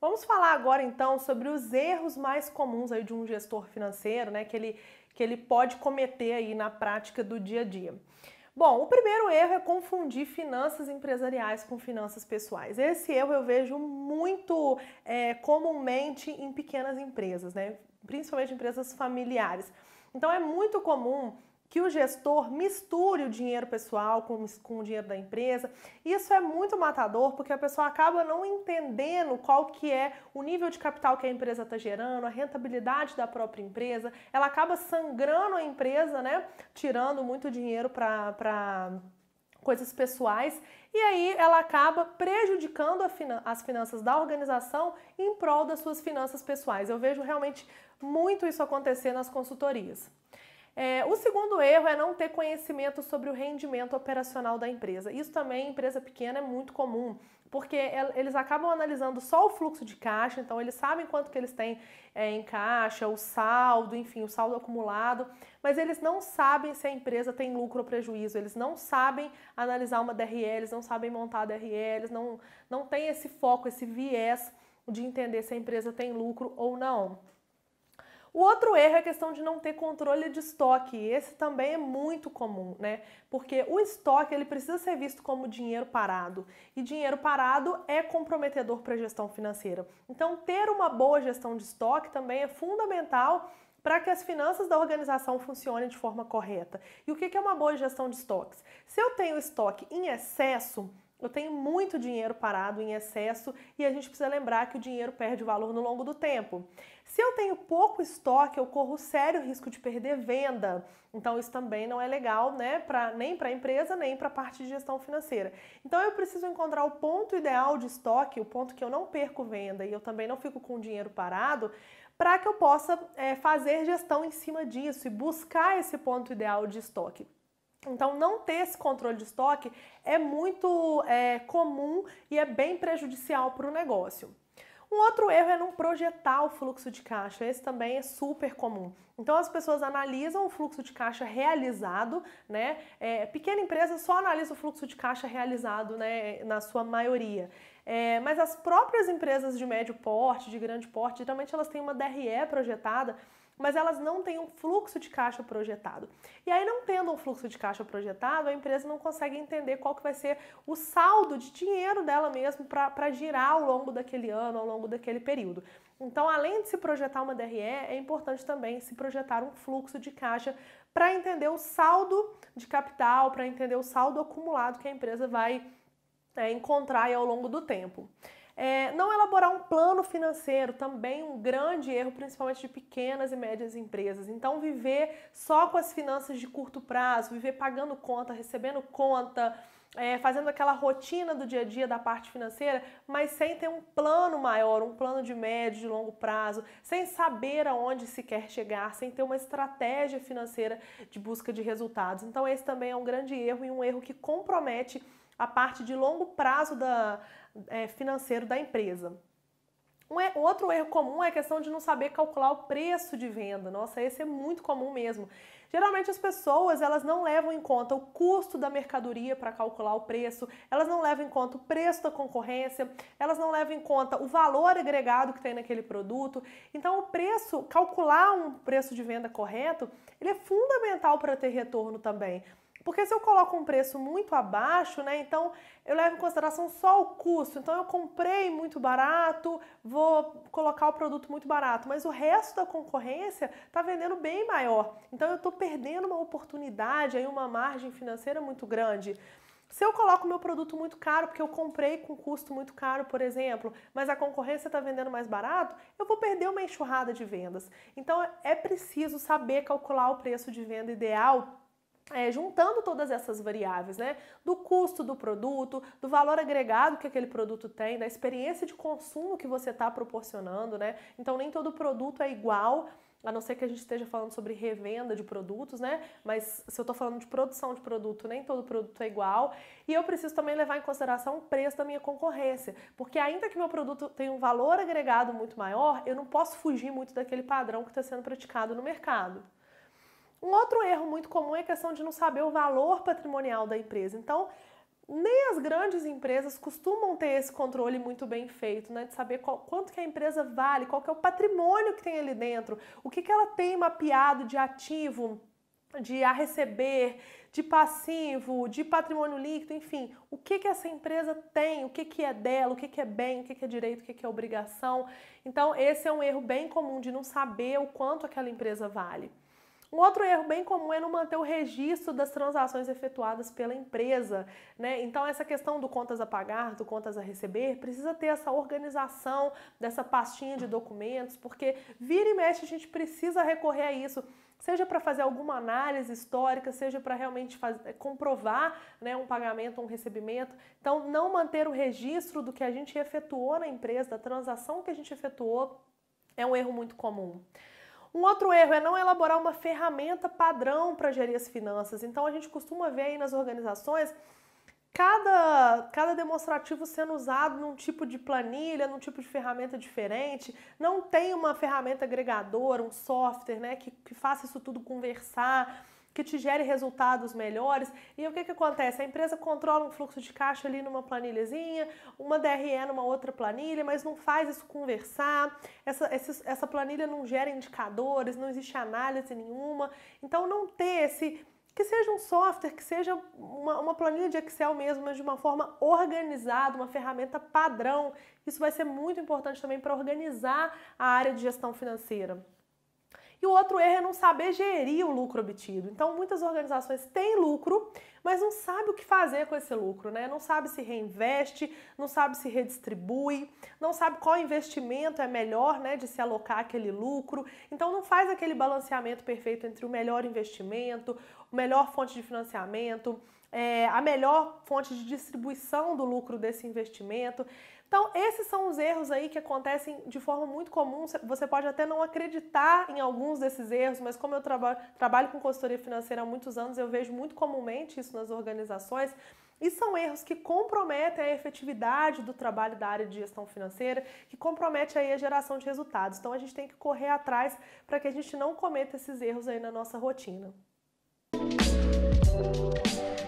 Vamos falar agora então sobre os erros mais comuns aí de um gestor financeiro, né, que ele, que ele pode cometer aí na prática do dia a dia. Bom, o primeiro erro é confundir finanças empresariais com finanças pessoais. Esse erro eu vejo muito é, comumente em pequenas empresas, né? principalmente empresas familiares. Então é muito comum que o gestor misture o dinheiro pessoal com, com o dinheiro da empresa. Isso é muito matador porque a pessoa acaba não entendendo qual que é o nível de capital que a empresa está gerando, a rentabilidade da própria empresa. Ela acaba sangrando a empresa, né? Tirando muito dinheiro para coisas pessoais e aí ela acaba prejudicando as finanças da organização em prol das suas finanças pessoais. Eu vejo realmente muito isso acontecer nas consultorias. É, o segundo erro é não ter conhecimento sobre o rendimento operacional da empresa. Isso também, em empresa pequena, é muito comum, porque eles acabam analisando só o fluxo de caixa, então eles sabem quanto que eles têm é, em caixa, o saldo, enfim, o saldo acumulado, mas eles não sabem se a empresa tem lucro ou prejuízo, eles não sabem analisar uma DRL, eles não sabem montar a DRL, eles não, não têm esse foco, esse viés de entender se a empresa tem lucro ou não. O outro erro é a questão de não ter controle de estoque. Esse também é muito comum, né? Porque o estoque ele precisa ser visto como dinheiro parado e dinheiro parado é comprometedor para a gestão financeira. Então, ter uma boa gestão de estoque também é fundamental para que as finanças da organização funcionem de forma correta. E o que é uma boa gestão de estoques? Se eu tenho estoque em excesso, eu tenho muito dinheiro parado em excesso e a gente precisa lembrar que o dinheiro perde valor no longo do tempo. Se eu tenho pouco estoque, eu corro sério risco de perder venda. Então isso também não é legal, né, pra, nem para a empresa, nem para a parte de gestão financeira. Então eu preciso encontrar o ponto ideal de estoque, o ponto que eu não perco venda e eu também não fico com dinheiro parado, para que eu possa é, fazer gestão em cima disso e buscar esse ponto ideal de estoque. Então, não ter esse controle de estoque é muito é, comum e é bem prejudicial para o negócio. Um outro erro é não projetar o fluxo de caixa. Esse também é super comum. Então as pessoas analisam o fluxo de caixa realizado, né? É, pequena empresa só analisa o fluxo de caixa realizado, né? Na sua maioria. É, mas as próprias empresas de médio porte, de grande porte, geralmente elas têm uma DRE projetada mas elas não têm um fluxo de caixa projetado. E aí, não tendo um fluxo de caixa projetado, a empresa não consegue entender qual que vai ser o saldo de dinheiro dela mesmo para girar ao longo daquele ano, ao longo daquele período. Então, além de se projetar uma DRE, é importante também se projetar um fluxo de caixa para entender o saldo de capital, para entender o saldo acumulado que a empresa vai é, encontrar ao longo do tempo. É, não elaborar um plano financeiro, também um grande erro, principalmente de pequenas e médias empresas. Então, viver só com as finanças de curto prazo, viver pagando conta, recebendo conta, é, fazendo aquela rotina do dia a dia da parte financeira, mas sem ter um plano maior, um plano de médio, de longo prazo, sem saber aonde se quer chegar, sem ter uma estratégia financeira de busca de resultados. Então, esse também é um grande erro e um erro que compromete a parte de longo prazo da, é, financeiro da empresa. Um é, outro erro comum é a questão de não saber calcular o preço de venda. Nossa, esse é muito comum mesmo. Geralmente as pessoas elas não levam em conta o custo da mercadoria para calcular o preço, elas não levam em conta o preço da concorrência, elas não levam em conta o valor agregado que tem naquele produto. Então o preço, calcular um preço de venda correto, ele é fundamental para ter retorno também. Porque se eu coloco um preço muito abaixo, né? Então eu levo em consideração só o custo. Então eu comprei muito barato, vou colocar o produto muito barato, mas o resto da concorrência está vendendo bem maior. Então eu estou perdendo uma oportunidade, aí uma margem financeira muito grande. Se eu coloco meu produto muito caro, porque eu comprei com custo muito caro, por exemplo, mas a concorrência está vendendo mais barato, eu vou perder uma enxurrada de vendas. Então é preciso saber calcular o preço de venda ideal é, juntando todas essas variáveis, né? Do custo do produto, do valor agregado que aquele produto tem, da experiência de consumo que você está proporcionando, né? Então nem todo produto é igual. A não ser que a gente esteja falando sobre revenda de produtos, né? Mas se eu estou falando de produção de produto, nem todo produto é igual. E eu preciso também levar em consideração o preço da minha concorrência. Porque ainda que meu produto tenha um valor agregado muito maior, eu não posso fugir muito daquele padrão que está sendo praticado no mercado. Um outro erro muito comum é a questão de não saber o valor patrimonial da empresa. Então, nem as grandes empresas costumam ter esse controle muito bem feito, né? De saber qual, quanto que a empresa vale, qual que é o patrimônio que tem ali dentro, o que, que ela tem mapeado de ativo, de a receber, de passivo, de patrimônio líquido, enfim, o que, que essa empresa tem, o que, que é dela, o que, que é bem, o que, que é direito, o que, que é obrigação. Então, esse é um erro bem comum de não saber o quanto aquela empresa vale. Um outro erro bem comum é não manter o registro das transações efetuadas pela empresa, né? Então essa questão do contas a pagar, do contas a receber, precisa ter essa organização dessa pastinha de documentos, porque vira e mexe a gente precisa recorrer a isso seja para fazer alguma análise histórica, seja para realmente fazer, eh, comprovar né, um pagamento, um recebimento. Então, não manter o registro do que a gente efetuou na empresa, da transação que a gente efetuou, é um erro muito comum. Um outro erro é não elaborar uma ferramenta padrão para gerir as finanças. Então a gente costuma ver aí nas organizações cada, cada demonstrativo sendo usado num tipo de planilha, num tipo de ferramenta diferente. Não tem uma ferramenta agregadora, um software né, que, que faça isso tudo conversar que te gere resultados melhores. E o que, que acontece? A empresa controla um fluxo de caixa ali numa planilhazinha, uma DRE numa outra planilha, mas não faz isso conversar. Essa, essa, essa planilha não gera indicadores, não existe análise nenhuma. Então, não ter esse que seja um software, que seja uma, uma, planilha de Excel mesmo, mas de uma forma organizada, uma ferramenta padrão. Isso vai ser muito importante também para organizar a área de gestão financeira. E o outro erro é não saber gerir o lucro obtido. Então, muitas organizações têm lucro, mas não sabe o que fazer com esse lucro, né? Não sabe se reinveste, não sabe se redistribui, não sabe qual investimento é melhor, né, de se alocar aquele lucro. Então, não faz aquele balanceamento perfeito entre o melhor investimento, a melhor fonte de financiamento, é, a melhor fonte de distribuição do lucro desse investimento. Então, esses são os erros aí que acontecem de forma muito comum. Você pode até não acreditar em alguns desses erros, mas como eu trabalho com consultoria financeira há muitos anos, eu vejo muito comumente isso nas organizações. E são erros que comprometem a efetividade do trabalho da área de gestão financeira, que compromete aí a geração de resultados. Então a gente tem que correr atrás para que a gente não cometa esses erros aí na nossa rotina. Música